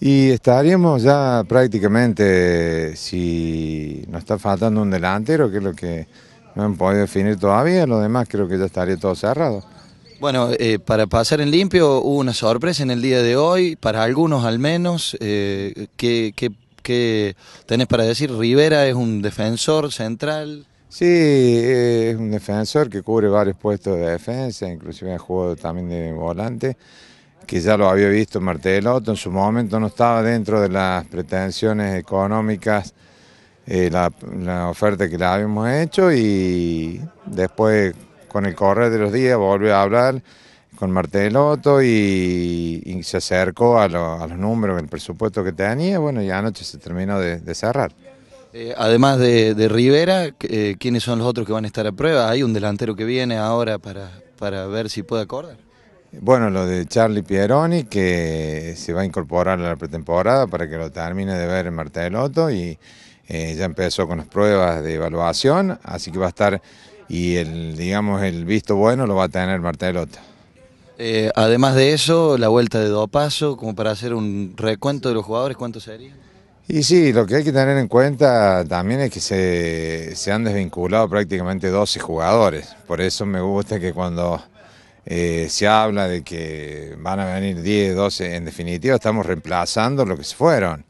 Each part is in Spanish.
Y estaríamos ya prácticamente, si nos está faltando un delantero, que es lo que no han podido definir todavía, lo demás creo que ya estaría todo cerrado. Bueno, eh, para pasar en limpio hubo una sorpresa en el día de hoy, para algunos al menos, eh, ¿qué, tenés para decir? Rivera es un defensor central. Sí, eh, es un defensor que cubre varios puestos de defensa, inclusive ha jugado también de volante que ya lo había visto Martelotto, en su momento no estaba dentro de las pretensiones económicas eh, la, oferta que le habíamos hecho y después con el correr de los días volvió a hablar con Marteloto y, y se acercó a, los números, el presupuesto que tenía, bueno, ya anoche se terminó de, cerrar. Eh, además de, Rivera, eh, ¿quiénes son los otros que van a estar a prueba? ¿Hay un delantero que viene ahora para, para ver si puede acordar? Bueno, lo de Charlie Pieroni, que se va a incorporar a la pretemporada para que lo termine de ver en Marta del y eh, ya empezó con las pruebas de evaluación, así que va a estar y el, digamos, el visto bueno lo va a tener Marta del eh, además de eso, la vuelta de pasos, como para hacer un recuento de los jugadores, ¿cuántos serían? Y sí, lo que hay que tener en cuenta también es que se, se, han desvinculado prácticamente 12 jugadores. Por eso me gusta que cuando eh, se habla de que van a venir 10, 12, en definitiva estamos reemplazando lo que se fueron.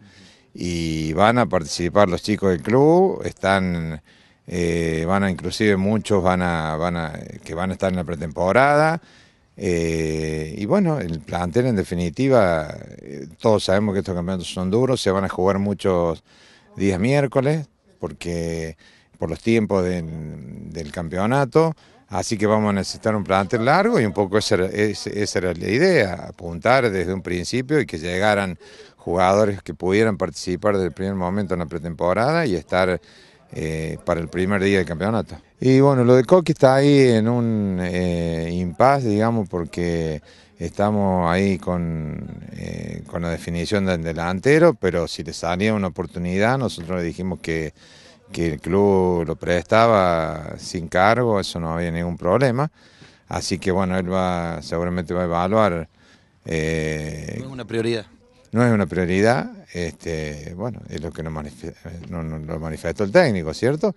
Y van a participar los chicos del club, están, eh, van a inclusive muchos van a, van a, que van a estar en la pretemporada. Eh, y bueno, el plantel en definitiva, todos sabemos que estos campeonatos son duros, se van a jugar muchos días miércoles, porque por los tiempos del campeonato. Así que vamos a necesitar un plantel largo y un poco esa, era la idea, apuntar desde un principio y que llegaran jugadores que pudieran participar desde el primer momento en la pretemporada y estar eh, para el primer día del campeonato. Y bueno, lo de Coqui está ahí en un eh, impasse, digamos, porque estamos ahí con, eh, con la definición del delantero, pero si les salía una oportunidad, nosotros le dijimos que que el club lo prestaba sin cargo, eso no había ningún problema. Así que bueno, él va, seguramente va a evaluar. Eh, no es una prioridad. No es una prioridad, este, bueno, es lo que nos, no, lo manifestó el técnico, ¿cierto?